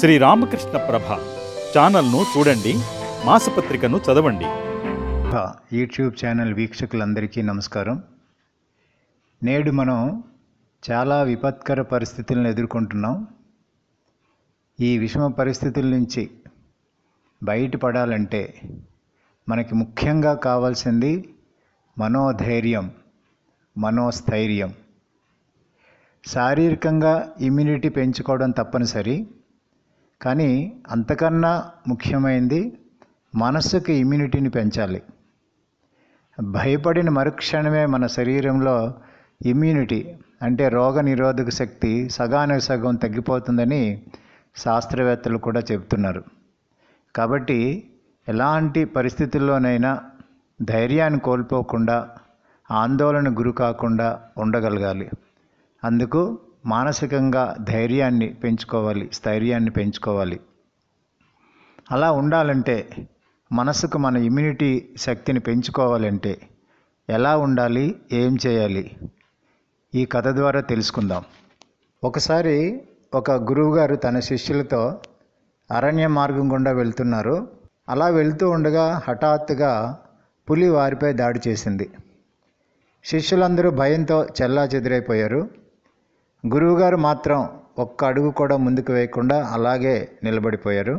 శ్రీ రామకృష్ణ ప్రభ ఛానల్ను చూడండి మాసపత్రికను చదవండి యూట్యూబ్ ఛానల్ వీక్షకులందరికీ నమస్కారం నేడు మనం చాలా విపత్కర పరిస్థితులను ఎదుర్కొంటున్నాం ఈ విషమ పరిస్థితుల నుంచి బయటపడాలంటే మనకి ముఖ్యంగా కావాల్సింది మనోధైర్యం మనోస్థైర్యం శారీరకంగా ఇమ్యూనిటీ పెంచుకోవడం తప్పనిసరి కానీ అంతకన్నా ముఖ్యమైనది మనస్సుకి ఇమ్యూనిటీని పెంచాలి భయపడిన మరుక్షణమే మన శరీరంలో ఇమ్యూనిటీ అంటే రోగ నిరోధక శక్తి సగానికి సగం తగ్గిపోతుందని శాస్త్రవేత్తలు కూడా చెబుతున్నారు కాబట్టి ఎలాంటి పరిస్థితుల్లోనైనా ధైర్యాన్ని కోల్పోకుండా ఆందోళన గురి కాకుండా ఉండగలగాలి అందుకు మానసికంగా ధైర్యాన్ని పెంచుకోవాలి స్థైర్యాన్ని పెంచుకోవాలి అలా ఉండాలంటే మనసుకు మన ఇమ్యూనిటీ శక్తిని పెంచుకోవాలంటే ఎలా ఉండాలి ఏం చేయాలి ఈ కథ ద్వారా తెలుసుకుందాం ఒకసారి ఒక గురువుగారు తన శిష్యులతో అరణ్య మార్గం గుండా వెళ్తున్నారు అలా వెళ్తూ ఉండగా హఠాత్తుగా పులి వారిపై దాడి చేసింది శిష్యులందరూ భయంతో చెల్లా చెదిరైపోయారు గురువుగారు మాత్రం ఒక్క అడుగు కూడా ముందుకు వేయకుండా అలాగే నిలబడిపోయారు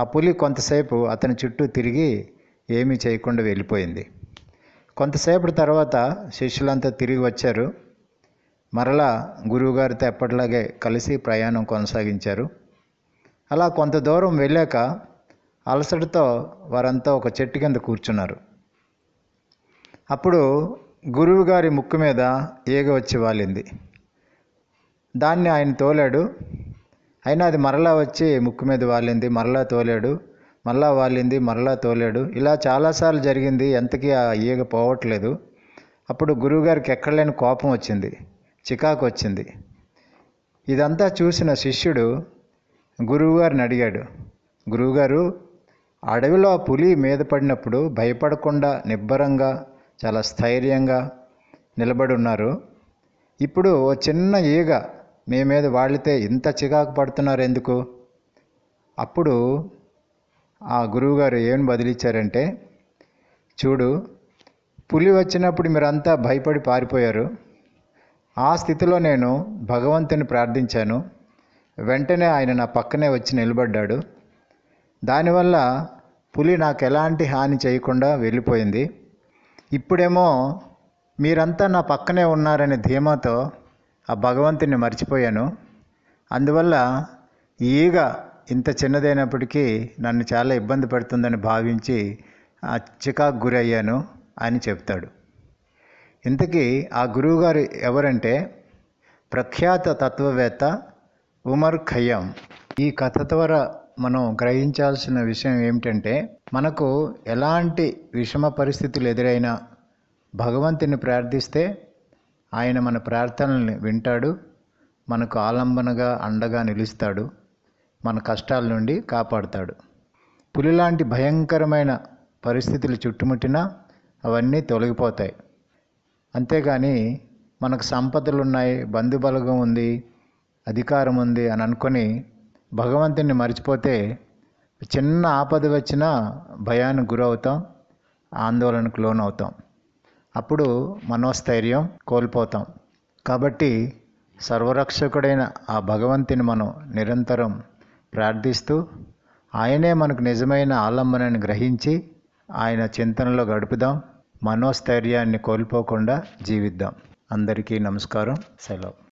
ఆ పులి కొంతసేపు అతని చుట్టూ తిరిగి ఏమీ చేయకుండా వెళ్ళిపోయింది కొంతసేపటి తర్వాత శిష్యులంతా తిరిగి వచ్చారు మరలా గురువుగారితో ఎప్పటిలాగే కలిసి ప్రయాణం కొనసాగించారు అలా కొంత దూరం వెళ్ళాక అలసటతో వారంతా ఒక చెట్టు కింద కూర్చున్నారు అప్పుడు గురువుగారి ముక్కు మీద ఈగ వచ్చి వాలింది దాన్ని ఆయన తోలాడు అయినా అది మరలా వచ్చి ముక్కు మీద వాలింది మరలా తోలాడు మరలా వాలింది మరలా తోలాడు ఇలా చాలాసార్లు జరిగింది ఎంతకీ ఆ ఈగ పోవట్లేదు అప్పుడు గురువుగారికి ఎక్కడలేని కోపం వచ్చింది చికాకు వచ్చింది ఇదంతా చూసిన శిష్యుడు గురువుగారిని అడిగాడు గురువుగారు అడవిలో పులి మీద పడినప్పుడు భయపడకుండా నిబ్బరంగా చాలా స్థైర్యంగా నిలబడి ఉన్నారు ఇప్పుడు ఓ చిన్న ఈగ మీ మీద వాళ్ళితే ఇంత చికాకు పడుతున్నారు ఎందుకు అప్పుడు ఆ గురువుగారు ఏం బదిలిచ్చారంటే చూడు పులి వచ్చినప్పుడు మీరంతా భయపడి పారిపోయారు ఆ స్థితిలో నేను భగవంతుని ప్రార్థించాను వెంటనే ఆయన నా పక్కనే వచ్చి నిలబడ్డాడు దానివల్ల పులి నాకు ఎలాంటి హాని చేయకుండా వెళ్ళిపోయింది ఇప్పుడేమో మీరంతా నా పక్కనే ఉన్నారనే ధీమాతో ఆ భగవంతుని మర్చిపోయాను అందువల్ల ఈగ ఇంత చిన్నదైనప్పటికీ నన్ను చాలా ఇబ్బంది పెడుతుందని భావించి చికాకు గురయ్యాను అని చెప్తాడు ఇంతకీ ఆ గురువుగారు ఎవరంటే ప్రఖ్యాత తత్వవేత్త ఉమర్ ఖయ్యాం ఈ కథ ద్వారా మనం గ్రహించాల్సిన విషయం ఏమిటంటే మనకు ఎలాంటి విషమ పరిస్థితులు ఎదురైనా భగవంతుని ప్రార్థిస్తే ఆయన మన ప్రార్థనల్ని వింటాడు మనకు ఆలంబనగా అండగా నిలుస్తాడు మన కష్టాల నుండి కాపాడుతాడు పులిలాంటి భయంకరమైన పరిస్థితులు చుట్టుముట్టినా అవన్నీ తొలగిపోతాయి అంతేగాని మనకు సంపదలు ఉన్నాయి బంధుబలగం ఉంది అధికారం ఉంది అని అనుకొని భగవంతుని మర్చిపోతే చిన్న ఆపద వచ్చినా భయానికి గురవుతాం ఆందోళనకు లోనవుతాం అప్పుడు మనోస్థైర్యం కోల్పోతాం కాబట్టి సర్వరక్షకుడైన ఆ భగవంతుని మనం నిరంతరం ప్రార్థిస్తూ ఆయనే మనకు నిజమైన ఆలంబనని గ్రహించి ఆయన చింతనలో గడుపుదాం మనోస్థైర్యాన్ని కోల్పోకుండా జీవిద్దాం అందరికీ నమస్కారం సెలవు